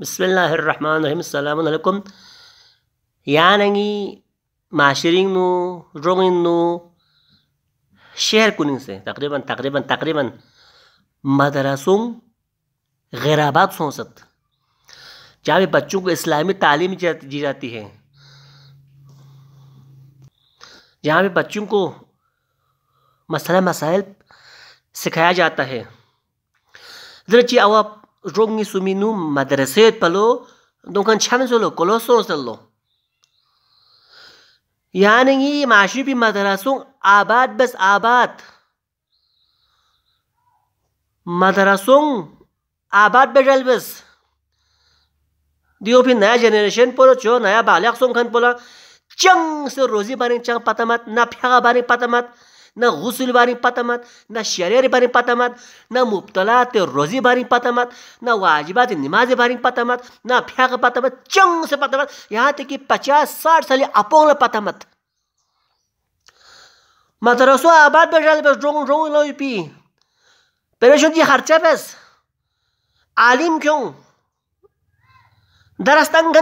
بسم اللہ الرحمن الرحیم السلام علیکم یعنی معاشرین نو رغن نو شہر کننگ سے تقریباً تقریباً تقریباً مدرسوں غیر آباد ست جہاں پہ بچوں کو اسلامی تعلیم دی جاتی ہے جہاں پہ بچوں کو مسئلہ مسائل سکھایا جاتا ہے دراصی اب آپ رومی سومی نو مادر سے پالو دون سان چلو کلو سو چلو یا یعنی نئی ماشوی مادراسون آباد بس آباد مدراسون آباد بس دیو پی نیا جیسے پولیچو نیا بالیاں چن سر روزی بار بار نه غسل بر این نه شریعه بر این نه مبتلات روزی بر این نه واجبات نماز بر این نه پیاق پت چنگ से पता یہاں تک کہ कि पचास साठ اپون अपोंगला पता मत मदरसो आबाद बेचारे बस रोंग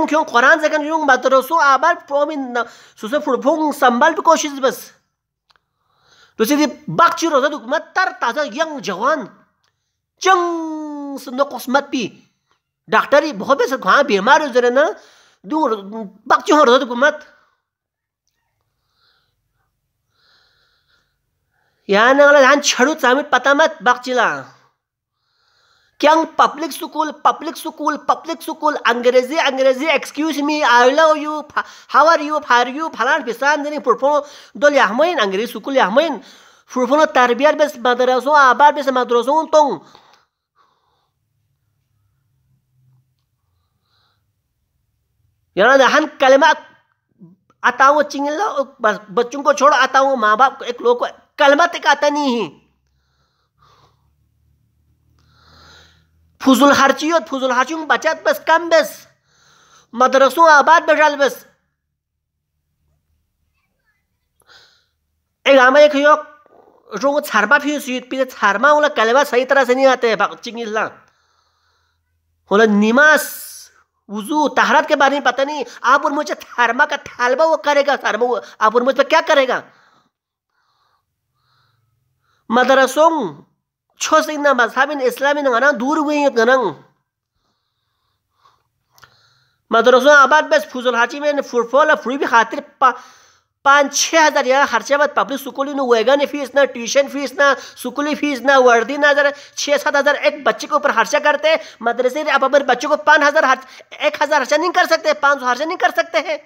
کیوں قرآن زگن مدرسو آباد سوسو سنبال کوشش بس तो सिधि बाक्चुर होता दुख मत तर ताजा यंग जवान जंग सुनो कोस्मत पी डॉक्टर ही बहुत बेसक हाँ बीमार हो जरे ना दूर बाक्चु हो रहा दुख मत यहाँ ना वाला यहाँ छड़ू चामिट पता मत बाक्चिला پبلک سکول پبلک سکول انگریزی انگریزی excuse me I love you how are you for you فران پوائنگ یاد روسوں میں یعنی جہان کلمہ چنگلا بچوں کو چھوڑ آتا ہوں ماں باپ کو کلمہ تک آتا نہیں فضول خرچی یوت فضول خرچی یوت بچت بس کم بس مدرسو آباد بجال بس ایک آمد ایک یوک جو گو چھربا پیو سیوت پیو چھربا اولا کلوہ صحیح طرح سے نہیں آتے باقی چنگی اللہ اولا نماز وضو تحرات کے بارے میں پتہ نہیں آپ اور مجھے تھرما کا تھارما وہ کرے گا تھرما وہ آپ اور مجھے کیا کرے گا مدرسوں مذہب اسلام دور ہوئی ہیں گنگ مدرسوں آباد بس فضول حاچی میں فری بھی خاطر ہزار یا خرچہ سکولی پبلک ویگن فیس نہ ٹیوشن فیس نہ سکولی فیس نہ وردی نہ سات ہزار ایک بچے کے اوپر خرچہ کرتے مدرسے بچوں کو پانچ ہزار ایک ہزار خرچہ نہیں کر سکتے پانچ سو خرچہ نہیں کر سکتے ہیں